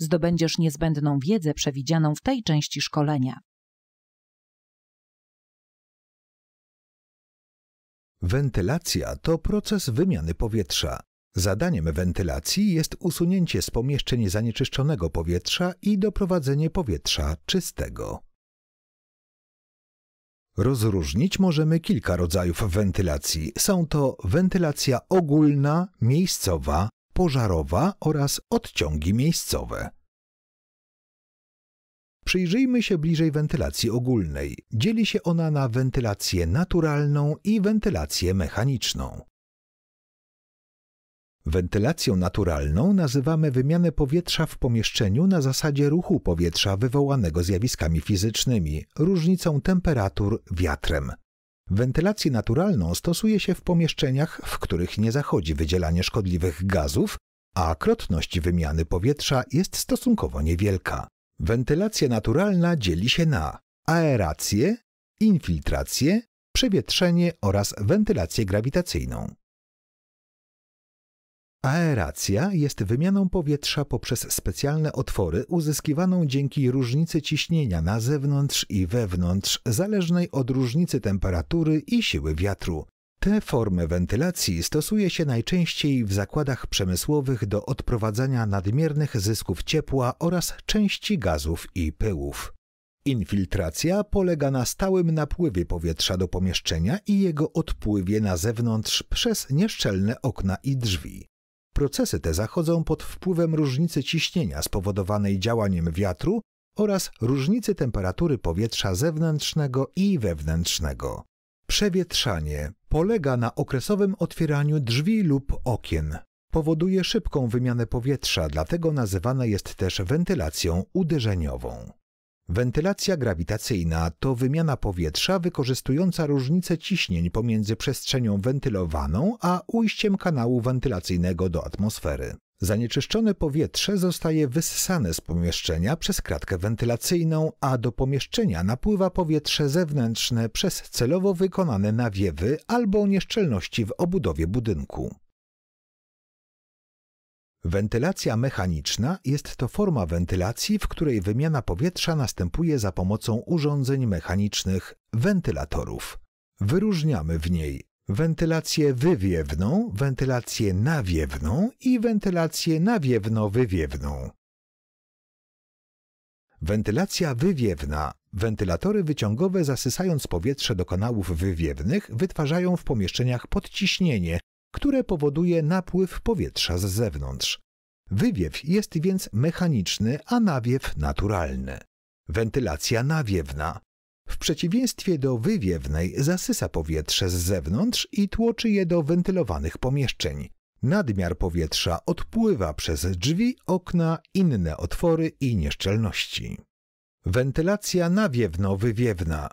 zdobędziesz niezbędną wiedzę przewidzianą w tej części szkolenia. Wentylacja to proces wymiany powietrza. Zadaniem wentylacji jest usunięcie z pomieszczeń zanieczyszczonego powietrza i doprowadzenie powietrza czystego. Rozróżnić możemy kilka rodzajów wentylacji. Są to wentylacja ogólna, miejscowa, pożarowa oraz odciągi miejscowe. Przyjrzyjmy się bliżej wentylacji ogólnej. Dzieli się ona na wentylację naturalną i wentylację mechaniczną. Wentylacją naturalną nazywamy wymianę powietrza w pomieszczeniu na zasadzie ruchu powietrza wywołanego zjawiskami fizycznymi, różnicą temperatur, wiatrem. Wentylację naturalną stosuje się w pomieszczeniach, w których nie zachodzi wydzielanie szkodliwych gazów, a krotność wymiany powietrza jest stosunkowo niewielka. Wentylacja naturalna dzieli się na aerację, infiltrację, przewietrzenie oraz wentylację grawitacyjną. Aeracja jest wymianą powietrza poprzez specjalne otwory uzyskiwaną dzięki różnicy ciśnienia na zewnątrz i wewnątrz, zależnej od różnicy temperatury i siły wiatru, Tę formę wentylacji stosuje się najczęściej w zakładach przemysłowych do odprowadzania nadmiernych zysków ciepła oraz części gazów i pyłów. Infiltracja polega na stałym napływie powietrza do pomieszczenia i jego odpływie na zewnątrz przez nieszczelne okna i drzwi. Procesy te zachodzą pod wpływem różnicy ciśnienia spowodowanej działaniem wiatru oraz różnicy temperatury powietrza zewnętrznego i wewnętrznego. Przewietrzanie polega na okresowym otwieraniu drzwi lub okien. Powoduje szybką wymianę powietrza, dlatego nazywana jest też wentylacją uderzeniową. Wentylacja grawitacyjna to wymiana powietrza wykorzystująca różnicę ciśnień pomiędzy przestrzenią wentylowaną a ujściem kanału wentylacyjnego do atmosfery. Zanieczyszczone powietrze zostaje wyssane z pomieszczenia przez kratkę wentylacyjną, a do pomieszczenia napływa powietrze zewnętrzne przez celowo wykonane nawiewy albo nieszczelności w obudowie budynku. Wentylacja mechaniczna jest to forma wentylacji, w której wymiana powietrza następuje za pomocą urządzeń mechanicznych wentylatorów. Wyróżniamy w niej wentylację wywiewną, wentylację nawiewną i wentylację nawiewno-wywiewną. Wentylacja wywiewna. Wentylatory wyciągowe zasysając powietrze do kanałów wywiewnych wytwarzają w pomieszczeniach podciśnienie, które powoduje napływ powietrza z zewnątrz. Wywiew jest więc mechaniczny, a nawiew naturalny. Wentylacja nawiewna. W przeciwieństwie do wywiewnej zasysa powietrze z zewnątrz i tłoczy je do wentylowanych pomieszczeń. Nadmiar powietrza odpływa przez drzwi, okna, inne otwory i nieszczelności. Wentylacja nawiewno-wywiewna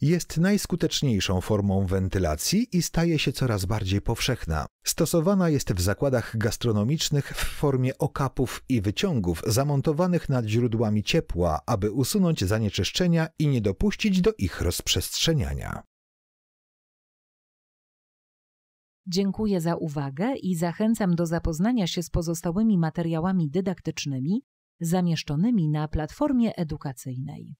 jest najskuteczniejszą formą wentylacji i staje się coraz bardziej powszechna. Stosowana jest w zakładach gastronomicznych w formie okapów i wyciągów zamontowanych nad źródłami ciepła, aby usunąć zanieczyszczenia i nie dopuścić do ich rozprzestrzeniania. Dziękuję za uwagę i zachęcam do zapoznania się z pozostałymi materiałami dydaktycznymi zamieszczonymi na platformie edukacyjnej.